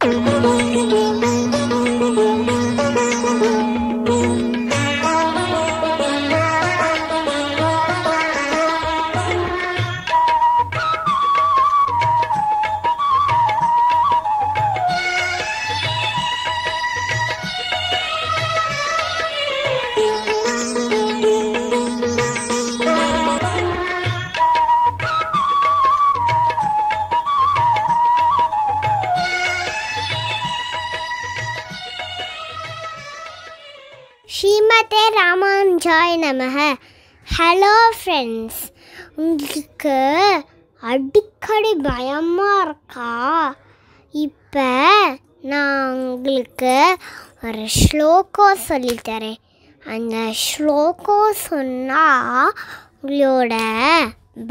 Mm-hmm. Sai நமக hello friends உங்களுக்கு அடிக்கடி பயமாக இருக்கா இப்போ நான் உங்களுக்கு ஒரு ஸ்லோகோ சொல்லித்தரேன் அந்த ஸ்லோகோ சொன்னால் உங்களோட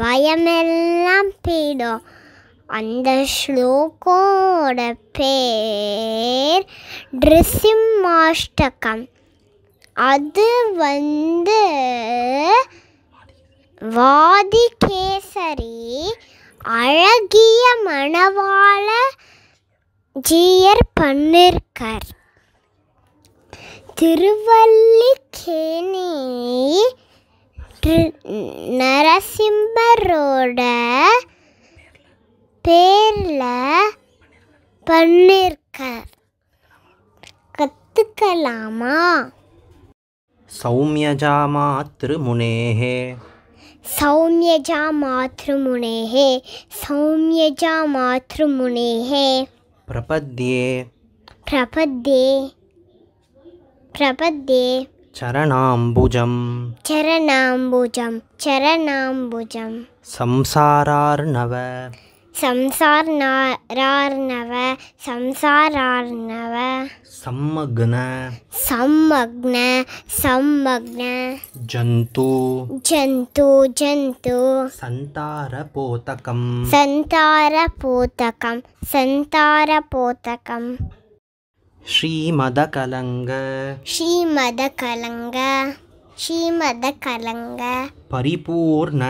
பயமெல்லாம் போயிடும் அந்த ஸ்லோகோட பேர் ட்ரிசிம் மாஷ்டகம் அது வந்து வாதிகேசரி அழகிய மணவாள ஜீயர் பண்ணிருக்கார் திருவல்லிக்கேணி நரசிம்மரோட பேரில் பண்ணிருக்கார் கற்றுக்கலாமா सौम्यजा मातृमुनेः सौम्यजा प्रपद्ये प्रपद्ये प्रपद्ये चरणाम्बुजं चरणाम्बुजं चरणाम्बुजं संसारार्णव ಸಂಸಾರ್ನಾರಾರ್ನವ ಸಂಸಾರಾರ್ನವ ಸಮ್ಮಗ್ನ ಸಮ್ಮಗ್ನ ಸಮ್ಮಗ್ನ ಜಂತು ಜಂತು ಜಂತು ಸಂತಾರ ಪೋತಕಂ ಸಂತಾರ ಪೋತಕಂ ಸಂತಾರ ಪೋತಕಂ ಶ್ರೀಮದ ಕಲಂಗ ಶ್ರೀಮದ ಕಲಂಗ ಶ್ರೀಮದ ಕಲಂಗ ಪರಿಪೂರ್ಣ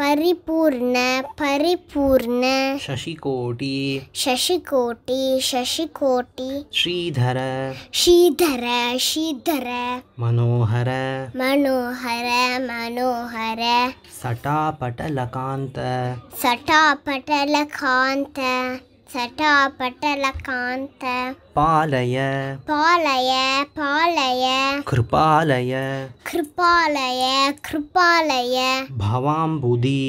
ಪರಿಪೂರ್ಣ ಪರಿಪೂರ್ಣ ಶಶಿಕೋಟಿ ಶಶಿಕೋಟಿ ಶಶಿಕೋಟಿ ಶ್ರೀಧರ ಶ್ರೀಧರ ಶ್ರೀಧರ ಮನೋಹರ ಮನೋಹರ ಮನೋಹರ ಸಟಾಪಟಲಕಾಂತ ಸಟಾಪಟಲಕಾಂತ சட்டாப்பட்டல காந்த பாலய பாலய பாலய கிருபாலய கிருபாலய கிருபாலய பவாம்புதி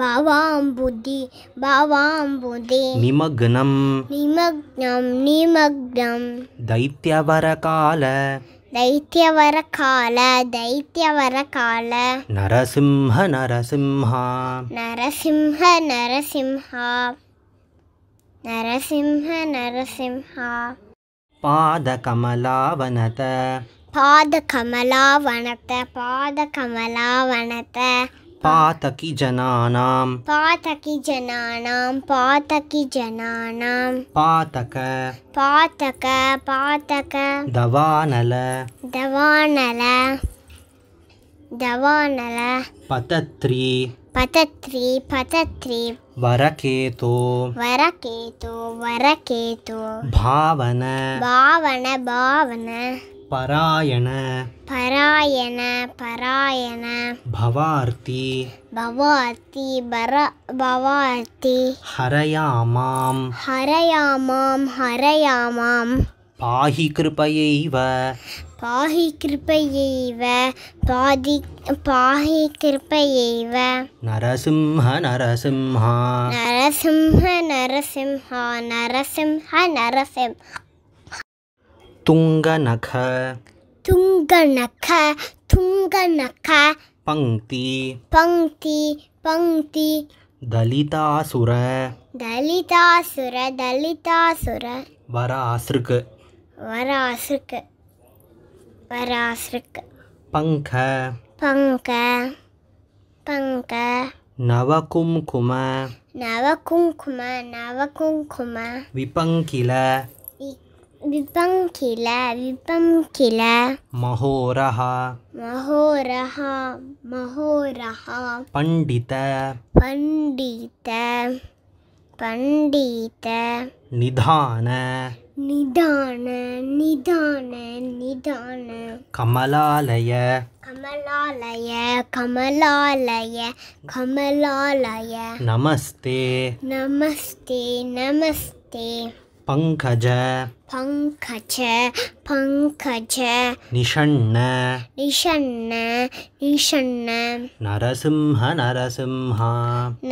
பவாம்புதி பவாம்புதி நிமக்னம் நிமக்னம் நிமக்னம் दैत्यवरकाल दैत्यवरकाल नरसिंह नरसिंहा नरसिंह नरसिंहा नरसिंह नरसिंहा पादकमलावनत पादकमलावनत पादकमलावनत पातकिजनानां पातकिजनानां पातकिजनानां पातक पातक पातक दवानल दवानल दवानल पतत्री पतत्री पतत्री ವರಕೇತೋ ವರಕೇತೋ ವರಕೇತೋ ಭಾವನ ಭಾವನ ಭಾವನ ಪರಾಯಣ ಪರಾಯಣ ಪರಾಯಣ ಭವಾರ್ತಿ ಭವಾರ್ತಿ ಬರ ಭವಾರ್ತಿ ಹರಯಾಮಾಂ ಹರಯಾಮಾಂ ಹರಯಾಮಾಂ ಪಾಹಿ ಕೃಪಯೈವ பாகி கிருப்பையைவ பாதி பாகி கிருப்பையைவ நரசிம்ஹ நரசிம்ஹா நரசிம்ஹ நரசிம்ஹா நரசிம்ஹ நரசிம் துங்க துங்க நக நக துங்க நக பங்கி பங்கி பங்கி தலிதாசுர தலிதாசுர தலிதாசுர வராசுருக்கு வராசுருக்கு પરાશ્રક પંખ પંખ પંખ નવકુંકુમ નવકુંકુમ નવકુંકુમ વિપંખિલ विपङ्किल विपङ्किल महोरः महोरः महोरः पण्डित पण्डित पण्डित निधान निधान கமலாலய கமலாலய கமலாலய கமலாலய நமஸ்தே நமஸ்தே நமஸ்தே பங்கஜ பங்கஜ பங்கஜ நிஷண்ண நிஷண்ண நிஷண்ண நரசிம்ஹ நரசிம்ஹா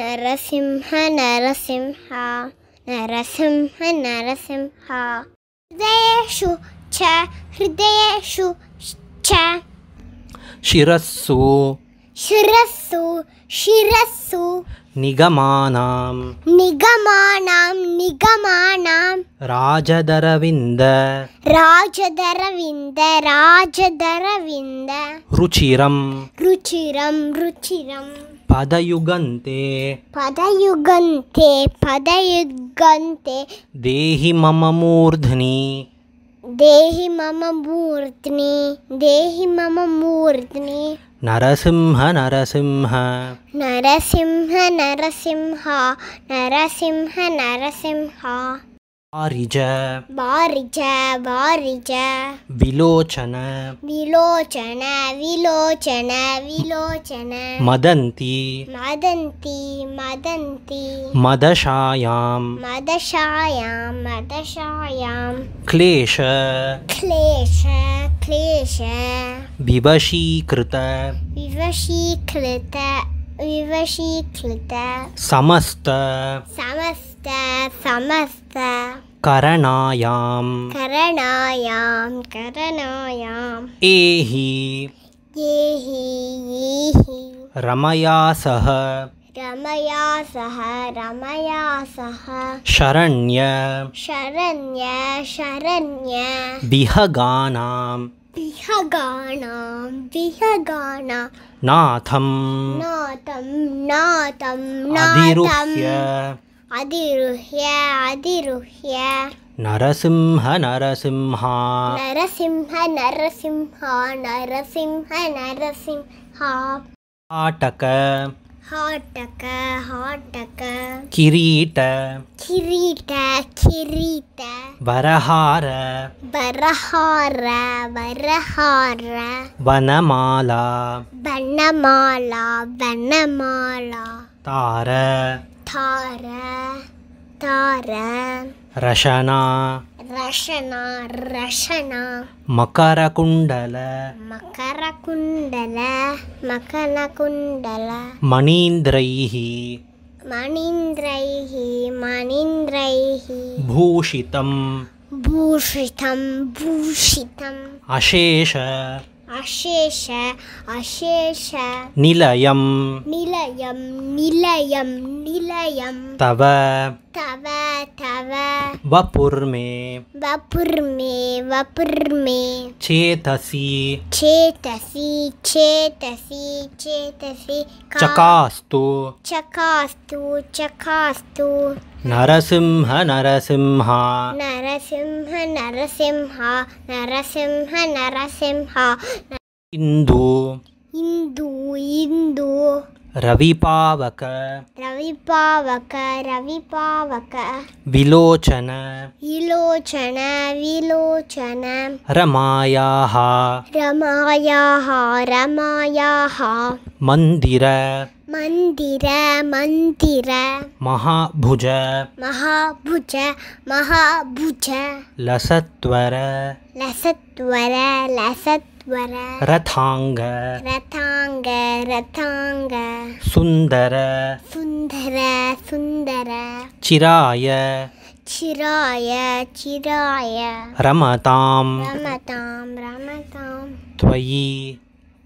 நரசிம்ஹ நரசிம்ஹா நரசிம்ஹ நரசிம்ஹா हृदयेषु ु च शिरस्सु शिरस्सु शिरस्सु निगमानां निगमानां निगमानां रुचिरं रुचिरं रुचिरं पदयुगन्ते पदयुगन्ते पदयुगन्ते देहि मम मूर्धनि దేహి మమ మూర్తిని దేహి మమ మూర్తిని నరసింహ నరసింహ నరసింహ నరసింహ నరసింహ నరసింహ विलोचन विलोचन विलोचन मदन्ति मदन्ति मदन्ति मदशायां मदशायां मदशायां क्लेश क्लेश क्लेश विवशीकृत विवशीकृत विवशीकृत समस्त समस्त करणायां करणाया करणाया एहि एहि रमया सह रमया सह रमया सह शरण्य शरण्य शरण्य बिहगानां बिहगानां दिहगाना नाथं नातं नातं அதிருஹ்ய அதிருஹ்ய நரசிம்ஹ நரசிம்ஹா நரசிம்ஹ நரசிம்ஹா நரசிம்ஹ நரசிம்ஹா ஆட்டக ಹಾಟಕ ಹಾಟಕ ಕಿರೀಟ ಕಿರೀಟ ಕಿರೀಟ ಬರಹಾರ ಬರಹಾರ ಬರಹಾರ ವನಮಾಲಾ ಬಣ್ಣಮಾಲಾ ಬಣ್ಣಮಾಲಾ ತಾರ Tare. Tare. Rashana. రషణ రషణ మకర కుండల మకర కుండల మకర కుండల మణీంద్రై మణీంద్రై మణీంద్రై భూషితం భూషితం భూషితం అశేష अशेष अशेष निलयं निलयं निलयं तव तव तव वपुर्मे वपुर्मे वपुर्मे चेतसि चेतसि चेतसि चेतसि चकास्तु चकास्तु चकास्तु नरसिंह नरसिंहा నరసింహ నరసింహ నరసింహ నరసింహ ఇందు ఇందు ఇందు रविपावक रविपावक रविपावक विलोचन विलोचन विलोचन रमायाः रमायाः रमायाः मन्दिर मन्दिर मन्दिर महाभुज महाभुज महाभुज लसत्वर लसत्वर लसत् ವರ ರಥಾಂಗ ರಥಾಂಗ ರಥಾಂಗ ಸುಂದರ ಸುಂದರ ಸುಂದರ ಚಿರಾಯ ಚಿರಾಯ ಚಿರಾಯ ರಮತಾಂ ರಮತಾಂ ರಮತಾಂ ತ್ವಯಿ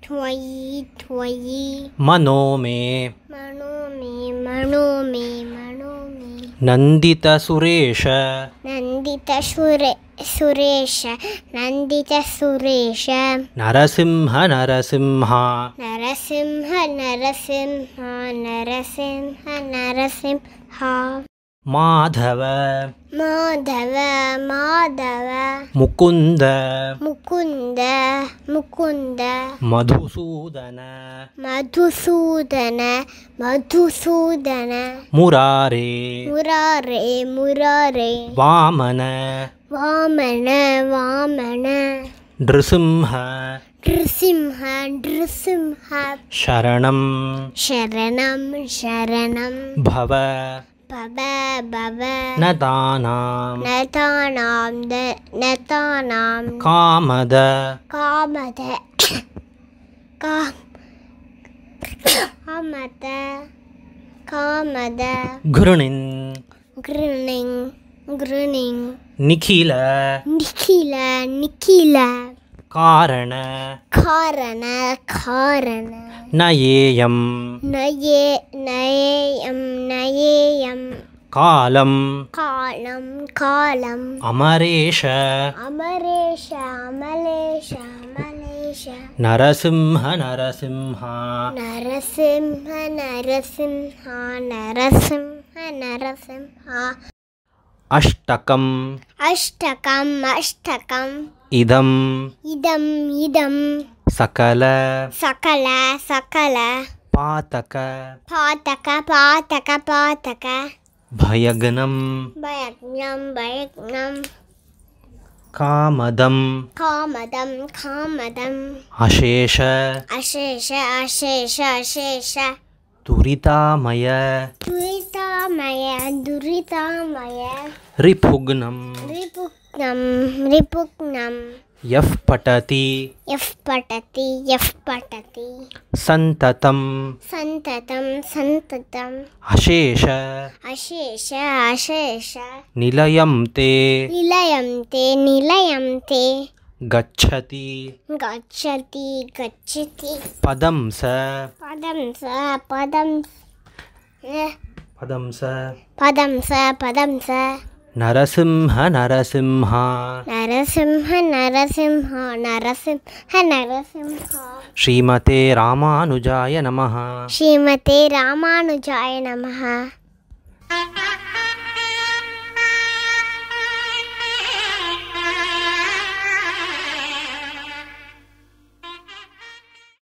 ತ್ವಯಿ ತ್ವಯಿ ಮನೋ ಮೇ ಮನೋ ಮೇ ಮನೋ ಮೇ ನಂದಿತ ಸುರೇಶ ನಂದಿತ ಸುರೇ ಸುರೇಶ ನಂದಿತ ಸುರೇಶ ನರಸಿಂಹ ನರಸಿಂಹ ನರಸಿಂಹ ನರಸಿಂಹ ನರಸಿಂಹ ನರಸಿಂಹ माधव माधव माधव मुकुन्द मुकुन्द मुकुन्द मधुसूदन मधुसूदन मधुसूदन मुरारे मुरारे मुरारे वामन वामन वामन नृसिंह नृसिंह नृसिंह शरणं शरणं शरणं भव நதானாம் நதானாம் த நதானாம் காமத காமத காம் காமத காமத குருணிங் குருணிங் குருணிங் நிখিல நிখিல நிখিல காரண காரண காரண நயேயம் நயே நயேயம் நயேயம் காலம் காலம் காலம் அமரேஷ அமரேஷ அமலேஷ அமலேஷ நரசிம்ஹ நரசிம்ஹா நரசிம்ஹ நரசிம்ஹா நரசிம்ஹ நரசிம்ஹா अष्टकम् अष्टकम् अष्टकम् इदम् इदम् इदम् सकल सकल सकल पातक पातक पातक पातक भयग्नम् भयग्नम् भयग्नम् कामदं कामदं कामदम् अशेष अशेष अशेष अशेष दुरीतामय दुरीतामय दुरीतामय रिपुग्नम रिपुग्नम रिपुग्नम यफ पटति यफ पटति यफ पटति संततम संततम संततम अशेष अशेष अशेष निलयम्ते निलयम्ते निलयम्ते गच्छति गच्छति गच्छति पदं स पदं स पदं पदं स पदं स पदं स नरसिंह नरसिंह नरसिंह नरसिंह नरसिंह नरसिंह श्रीमते रामानुजाय नमः श्रीमते रामानुजाय नमः